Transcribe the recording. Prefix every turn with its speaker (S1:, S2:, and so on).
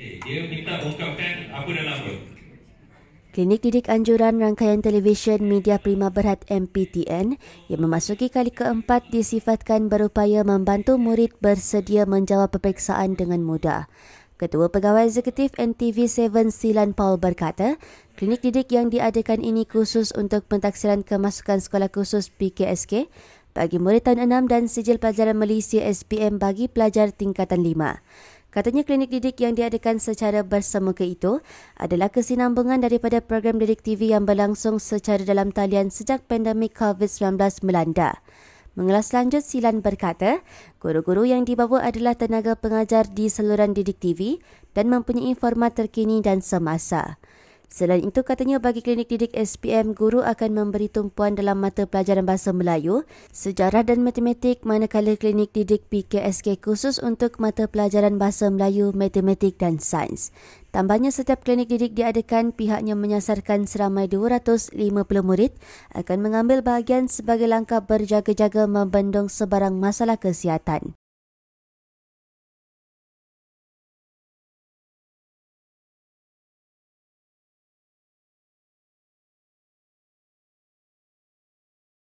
S1: Dia minta ungkapkan apa dan apa. Klinik Didik Anjuran Rangkaian Televisyen Media Prima Berhad MPTN yang memasuki kali keempat disifatkan berupaya membantu murid bersedia menjawab peperiksaan dengan mudah. Ketua Pegawai Eksekutif NTV7 Silan Paul berkata, klinik didik yang diadakan ini khusus untuk pentaksiran kemasukan sekolah khusus PKSK bagi murid tahun 6 dan sijil pelajaran Malaysia SPM bagi pelajar tingkatan 5. Katanya klinik didik yang diadakan secara bersemuka itu adalah kesinambungan daripada program didik TV yang berlangsung secara dalam talian sejak pandemik COVID-19 melanda. Mengelas lanjut Silan berkata, guru-guru yang dibawa adalah tenaga pengajar di saluran didik TV dan mempunyai format terkini dan semasa. Selain itu katanya bagi klinik didik SPM, guru akan memberi tumpuan dalam mata pelajaran Bahasa Melayu, Sejarah dan Matematik manakala klinik didik PKSK khusus untuk mata pelajaran Bahasa Melayu, Matematik dan Sains. Tambahnya setiap klinik didik diadakan pihaknya menyasarkan seramai 250 murid akan mengambil bahagian sebagai langkah berjaga-jaga membendung sebarang masalah kesihatan.